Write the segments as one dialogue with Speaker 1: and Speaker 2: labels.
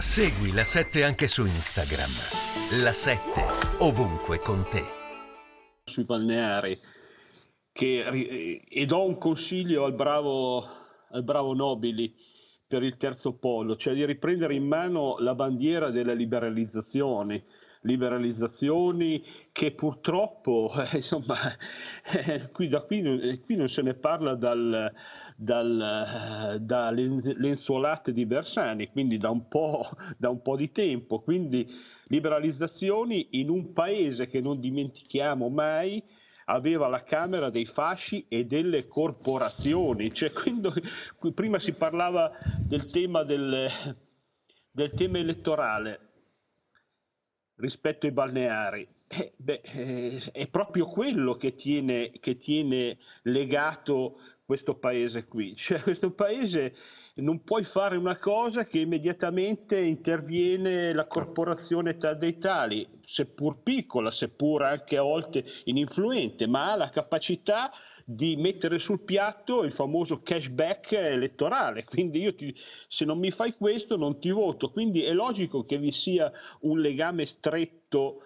Speaker 1: Segui la 7 anche su Instagram. La 7 ovunque con te. Sui balneari. Che, e do un consiglio al bravo, al bravo Nobili per il terzo polo, cioè di riprendere in mano la bandiera della liberalizzazione liberalizzazioni che purtroppo, eh, insomma, eh, qui, da qui, eh, qui, non se ne parla dal, dal, eh, dalle lenzuolate di Bersani, quindi da un po', da un po di tempo. Quindi liberalizzazioni in un paese che non dimentichiamo mai, aveva la Camera dei fasci e delle corporazioni. Cioè, quindi, prima si parlava del tema, del, del tema elettorale rispetto ai balneari. Eh, beh, eh, è proprio quello che tiene, che tiene legato questo paese qui. Cioè, questo paese non puoi fare una cosa che immediatamente interviene la corporazione dei tali, seppur piccola, seppur anche a volte ininfluente, ma ha la capacità di mettere sul piatto il famoso cashback elettorale. Quindi io ti, se non mi fai questo non ti voto. Quindi è logico che vi sia un legame stretto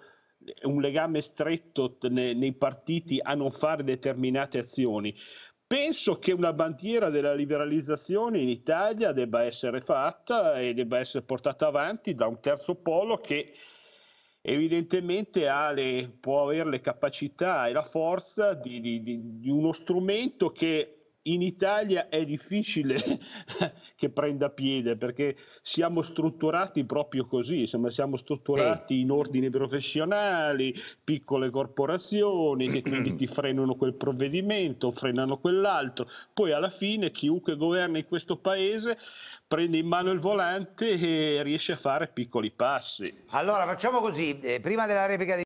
Speaker 1: un legame stretto nei partiti a non fare determinate azioni penso che una bandiera della liberalizzazione in Italia debba essere fatta e debba essere portata avanti da un terzo polo che evidentemente le, può avere le capacità e la forza di, di, di uno strumento che in Italia è difficile che prenda piede perché siamo strutturati proprio così, insomma siamo strutturati in ordini professionali, piccole corporazioni che quindi ti frenano quel provvedimento, frenano quell'altro, poi alla fine chiunque governa in questo paese prende in mano il volante e riesce a fare piccoli passi. Allora facciamo così, eh, prima della replica di